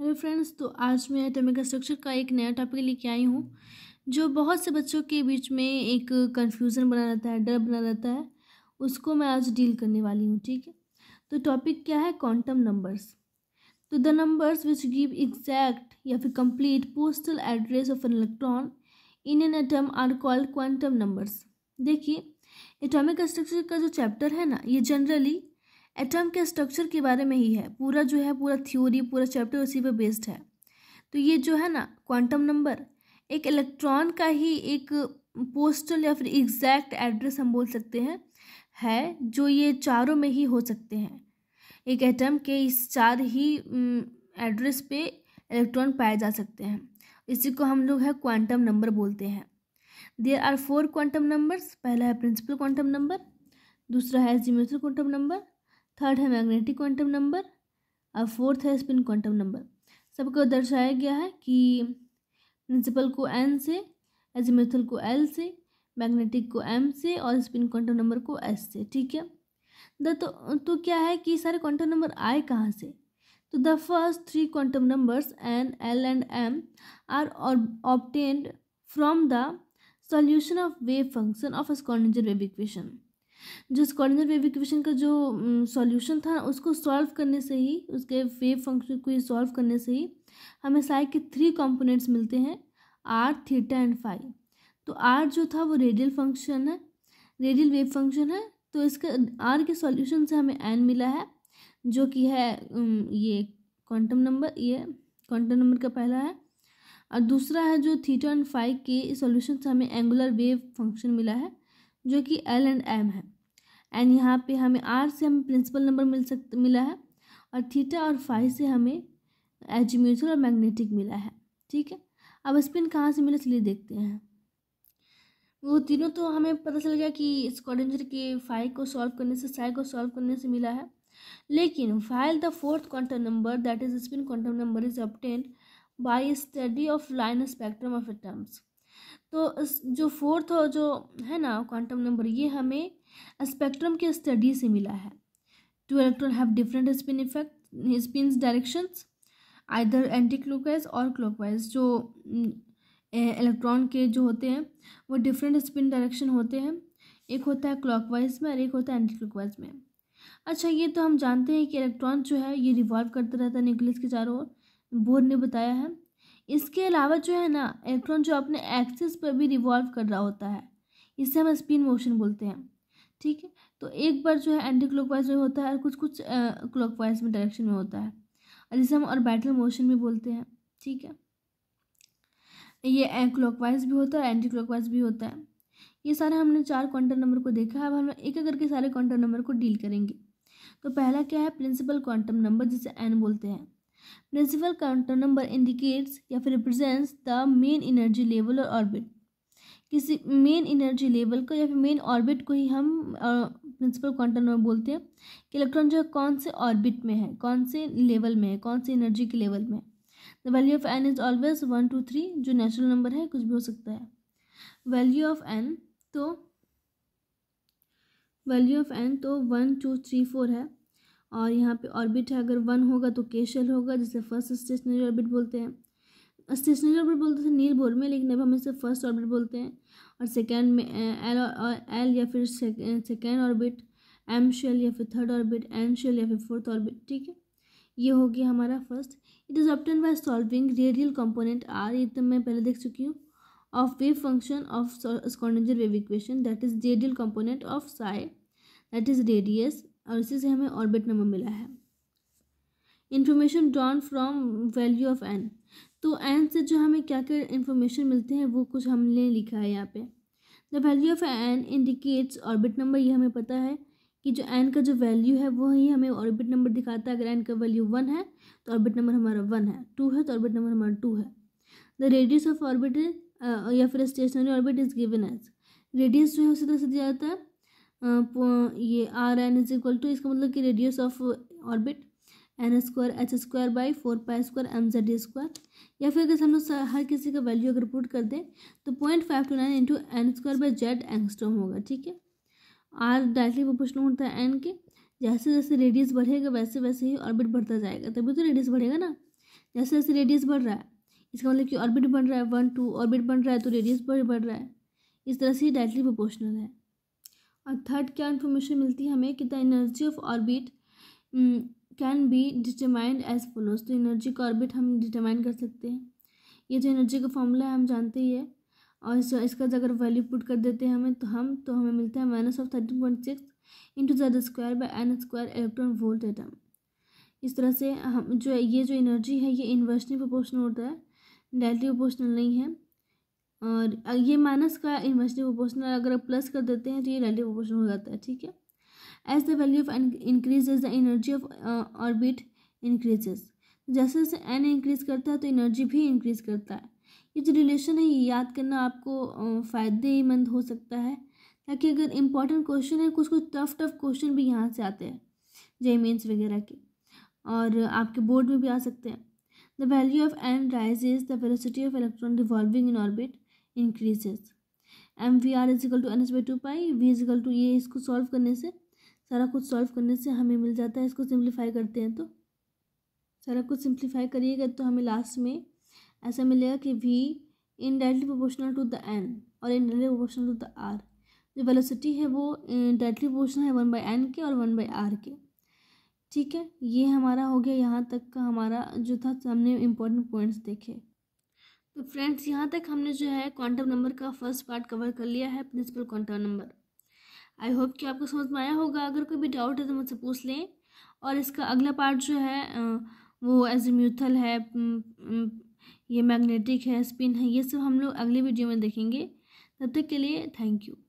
hello friends तो आज मैं एटॉमिक स्ट्रक्चर का एक नया टॉपिक लेके आई हूँ जो बहुत से बच्चों के बीच में एक कन्फ्यूज़न बना रहता है डर बना रहता है उसको मैं आज डील करने वाली हूँ ठीक है तो टॉपिक क्या है क्वांटम नंबर्स तो the numbers which give exact या फिर complete postal address of an electron in an atom are called quantum numbers देखिए एटॉमिक स्ट्रक्चर का जो चैप्टर है ना ये जनरली एटम के स्ट्रक्चर के बारे में ही है पूरा जो है पूरा थ्योरी पूरा चैप्टर उसी पर बेस्ड है तो ये जो है ना क्वांटम नंबर एक इलेक्ट्रॉन का ही एक पोस्टल या फिर एग्जैक्ट एड्रेस हम बोल सकते हैं है जो ये चारों में ही हो सकते हैं एक एटम के इस चार ही एड्रेस पे इलेक्ट्रॉन पाए जा सकते हैं इसी को हम लोग है क्वांटम नंबर बोलते हैं there are four quantum numbers पहला है प्रिंसिपल क्वांटम नंबर दूसरा है जिमेट्रल क्वांटम नंबर थर्ड है मैग्नेटिक क्वांटम नंबर और फोर्थ है स्पिन क्वांटम नंबर सबको दर्शाया गया है कि प्रिंसिपल को एन से एजिमेथल को एल से मैग्नेटिक को एम से और स्पिन क्वांटम नंबर को एस से ठीक है द तो, तो क्या है कि सारे क्वांटम नंबर आए कहाँ से तो the first three quantum numbers N L and M are obtained from the solution of wave function of a wave equation जो कोऑर्डिनेट वेव इक्वेशन का जो सॉल्यूशन था उसको सॉल्व करने से ही उसके वेव फंक्शन को सॉल्व करने से ही हमें साई के थ्री कंपोनेंट्स मिलते हैं आर थीटा एंड फाइव तो आर जो था वो रेडियल फंक्शन है रेडियल वेव फंक्शन है तो इसका आर के सॉल्यूशन से हमें एन मिला है जो कि है ये क्वांटम नंबर ये क्वांटम नंबर का पहला है और दूसरा है जो थीटा एंड फाइव के सॉल्यूशन से हमें एंगुलर वेव फंक्शन मिला है जो कि एल एंड एम है एंड यहाँ पे हमें आर से हमें प्रिंसिपल नंबर मिल सक मिला है और थीटा और फाइव से हमें एजम्यूचुअल और मैग्नेटिक मिला है ठीक है अब स्पिन कहाँ से मिला चलिए देखते हैं वो तीनों तो हमें पता चल गया कि स्कॉडेंजर के फाइव को सॉल्व करने से साई को सॉल्व करने से मिला है लेकिन फाइल the fourth quantum number that is spin quantum number is obtained by study of line spectrum of atoms तो जो फोर्थ और जो है ना क्वांटम नंबर ये हमें स्पेक्ट्रम के स्टडी से मिला है two electron have different spin effect spin directions either anti clockwise और क्लोकवाइज जो इलेक्ट्रॉन mm, के जो होते हैं वो डिफरेंट स्पिन डायरेक्शन होते हैं एक होता है क्लॉकवाइज में और एक होता है एंटी क्लॉकवाइज में अच्छा ये तो हम जानते हैं कि इलेक्ट्रॉन जो है ये रिवॉल्व करता रहता है न्यूक्लियस के चारों ओर बोर ने बताया है इसके अलावा जो है ना इलेक्ट्रॉन जो अपने एक्सिस पर भी रिवॉल्व कर रहा होता है इसे हम स्पिन मोशन बोलते हैं ठीक है तो एक बार जो है एंटी क्लॉकवाइज में होता है और कुछ कुछ क्लॉकवाइज में डायरेक्शन में होता है और जिसे हम और बैटल मोशन भी बोलते हैं ठीक है ये क्लॉकवाइज भी होता है एंटी क्लॉकवाइज भी होता है ये सारे हमने चार क्वांटम नंबर को देखा है अब हम एक एक करके सारे क्वांटम नंबर को डील करेंगे तो पहला क्या है प्रिंसिपल क्वांटम नंबर जिसे एन बोलते हैं प्रिंसिपल काउंटर नंबर इंडिकेट्स या फिर represents the main energy level और ऑर्बिट किसी मेन एनर्जी लेवल को या फिर मेन ऑर्बिट को ही हम प्रिंसिपल काउंटर नंबर बोलते हैं कि इलेक्ट्रॉन जो है कौन से ऑर्बिट में है कौन से लेवल में है कौन से एनर्जी के लेवल में the value of N is always one two three जो नेचुरल नंबर है कुछ भी हो सकता है वैल्यू ऑफ एन तो वैल्यू ऑफ एन तो वन टू थ्री फोर है और यहाँ पे ऑर्बिट है अगर वन होगा तो केशल होगा जिसे फर्स्ट स्टेशनरी ऑर्बिट बोलते हैं स्टेशनरी ऑर्बिट बोलते थे नील बोर में लेकिन अब हम इसे फर्स्ट ऑर्बिट बोलते हैं और सेकेंड में एल एल या फिर सेकेंड ऑर्बिट एम शेल या फिर थर्ड ऑर्बिट एन शेल या फिर फोर्थ ऑर्बिट ठीक है ये हो गया हमारा first it is obtained by solving radial component R ये तो मैं पहले देख चुकी हूँ of wave function of Schrödinger wave equation that is radial component of psi that is radius और इसी से हमें ऑर्बिट नंबर मिला है information drawn from value of N तो एन से जो हमें क्या क्या इन्फॉर्मेशन मिलते हैं वो कुछ हमने लिखा है यहाँ पे the value of N indicates orbit number ये हमें पता है कि जो एन का जो वैल्यू है वो ही हमें ऑर्बिट नंबर दिखाता है अगर एन का वैल्यू वन है तो ऑर्बिट नंबर हमारा वन है टू है तो ऑर्बिट नंबर हमारा टू है द रेडियस ऑफ ऑर्बिट या फिर stationary orbit is given as radius जो है उसी तरह से दिया जाता है ये R N is equal to इसका मतलब कि radius of orbit N square H square by four pi square M Z square या फिर अगर हम लोग हर किसी का वैल्यू अगर पुट कर दें तो point five two nine into N square by Z angstrom होगा ठीक है आर डायरेक्टली प्रोपोर्शनल होता है एन के जैसे जैसे रेडियस बढ़ेगा वैसे वैसे ही ऑर्बिट बढ़ता जाएगा तभी तो रेडियस बढ़ेगा ना जैसे जैसे रेडियस बढ़ रहा है इसका मतलब कि ऑर्बिट बन रहा है वन टू ऑर्बिट बन रहा है तो रेडियस बढ़ बढ़ रहा है इस तरह से ही डायरेक्टली प्रोपोर्शनल है और थर्ड क्या इन्फॉर्मेशन मिलती है हमें कि the energy of orbit can be determined as follows तो एनर्जी का ऑर्बिट हम डिटरमाइन कर सकते हैं ये जो एनर्जी का फॉर्मूला है हम जानते ही है और इस, इसका अगर वैल्यू पुट कर देते हैं हमें तो हम तो हमें मिलता है minus of thirteen point six into Z square by N square electron volt atom इस तरह से हम जो ये जो एनर्जी है ये इन्वर्सली प्रोपोर्शनल होता है डायरेक्टली प्रोपोर्शनल नहीं है और ये माइनस का इन्वर्सली प्रोपोर्शनल अगर प्लस कर देते हैं तो ये रिलेटिव प्रोपोर्शनल हो जाता है ठीक है as the value of N increases the energy of orbit increases जैसे जैसे एन इंक्रीज करता है तो एनर्जी भी इंक्रीज करता है ये जो रिलेशन है ये याद करना आपको फ़ायदेमंद हो सकता है ताकि अगर इंपॉर्टेंट क्वेश्चन है कुछ कुछ टफ टफ क्वेश्चन भी यहाँ से आते हैं जे मीन्स वगैरह के और आपके बोर्ड में भी आ सकते हैं the value of N rise is the velocity of electron revolving in orbit increases M V R is equal to N S by two pi V is equal to ये इसको सॉल्व करने से सारा कुछ सॉल्व करने से हमें मिल जाता है इसको सिंप्लीफाई करते हैं तो सारा कुछ सिंप्लीफाई करिएगा तो हमें लास्ट में ऐसा मिलेगा कि V indirectly proportional to the N और indirectly proportional to the R जो वेलोसिटी है वो डायरेक्टली प्रोपोर्शनल है वन बाई एन के और वन बाई आर के ठीक है ये हमारा हो गया यहाँ तक का हमारा जो था हमने इम्पोर्टेंट पॉइंट्स देखे तो फ्रेंड्स यहाँ तक हमने जो है क्वांटम नंबर का फर्स्ट पार्ट कवर कर लिया है principal quantum number I hope कि आपको समझ में आया होगा अगर कोई भी डाउट है तो मुझसे पूछ लें और इसका अगला पार्ट जो है वो एज म्यूथल है ये मैग्नेटिक है स्पिन है ये सब हम लोग अगले वीडियो में देखेंगे तब तक के लिए थैंक यू